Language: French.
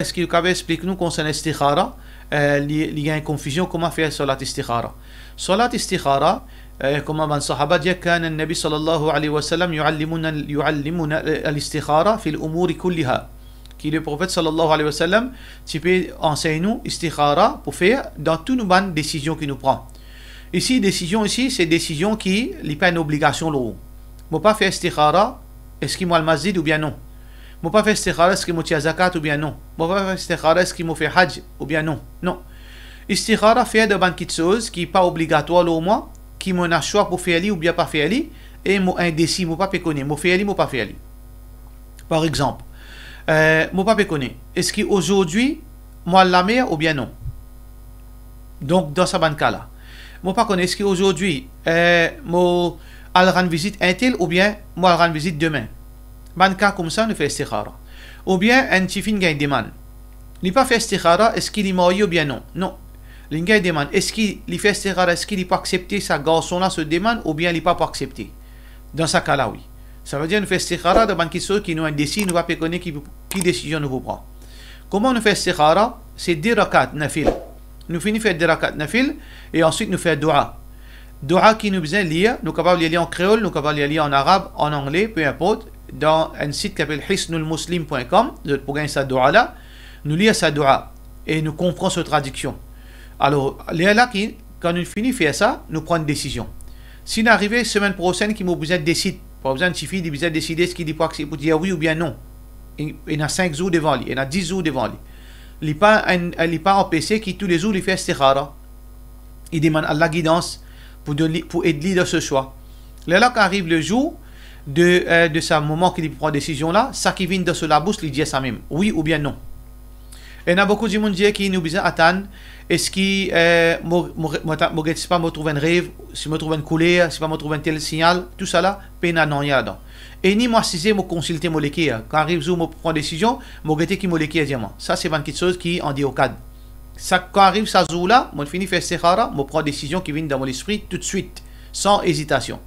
Est-ce que qu'il explique-nous concernant l'istikhara euh, Il y a une confusion, comment faire salat istikhara Salat istikhara, euh, comme le sahaba dit, que le prophète sallallahu alayhi wa sallam, tu enseigne enseigner-nous istikhara pour faire dans toutes les décisions que nous prend. Ici, décision ici, c'est décision qui n'est pas une obligation. Je ne peux pas faire istikhara, est-ce qu'il m'a le masjid ou bien non mon pas fait istikhara, est-ce qu'il m'a zakat ou bien non Mon pas fait istikhara, est-ce qu'il m'a fait hajj ou bien non Non. Istikhara fait de de choses qui n'est pas obligatoire au moins, qui m'a a choix pour faire ou bien pas faire et m'a indécis, m'a pas péconné, m'a fait m'a pas fait Par exemple, euh, m'a pas péconné, est-ce qu'aujourd'hui, moi la mer ou bien non Donc, dans ce banque-là, m'a pas connu, est-ce qu'aujourd'hui, euh, m'a rendre visite un tel ou bien moi rendre visite demain Manka, comme ça, on fait istikhara. Ou bien, un tifin gagne des man. Il pas fait istikhara, est-ce qu'il est mort ou bien non Non. Il gagne Est-ce qu'il fait istikhara, est-ce qu'il n'est pas accepté, sa garçon-là se demande, ou bien il n'est pas accepté Dans ce cas-là, oui. Ça veut dire nous fait istikhara de qui soit qui nous décidé, nous va pas qui, décision nous prend. Comment nous fait istikhara C'est des rakats, nafil. Nous finissons faire des rakats, nafil, et ensuite nous faisons dua. Dua qui nous besoin lire, nous capables de lire en créole, nous capables de lire en arabe, en anglais, peu importe dans un site qui s'appelle hisnulmuslim.com, pour gagner sa dua nous lisons sa dua et nous comprenons sa traduction. Alors, les qui, quand il finit faire ça, nous prend une décision. Si nous arrivons semaine prochaine, qui me besoin de décider, pas besoin de de décider ce qu'il dit pour dire oui ou bien non. Il y a 5 jours devant lui, il y a 10 jours devant lui. Il n'y pas, pas un PC qui tous les jours il fait istikhara. Il demande à la guidance pour, aider pour aider dans ce choix. Là, là arrive le jour, de, euh, de sa maman qui prend décision là, ça qui vient de cela bouche, il dit ça même. Oui ou bien non. Et il y a beaucoup de monde qui nous disent Atan, est-ce que euh, si pas me trouve un rêve, si me trouve une couleur, si je ne trouve un tel signal, tout ça là, peine non y Et ni moi si je me consulter mon l'équipe, quand arrive je me prends décision, je guetter qui me l'équipe diamant. Ça c'est quelque chose qui en dit au cadre. Ça quand arrive ça zou là, mon fini faire sehara, moi prend décision qui vient dans mon esprit tout de suite, sans hésitation.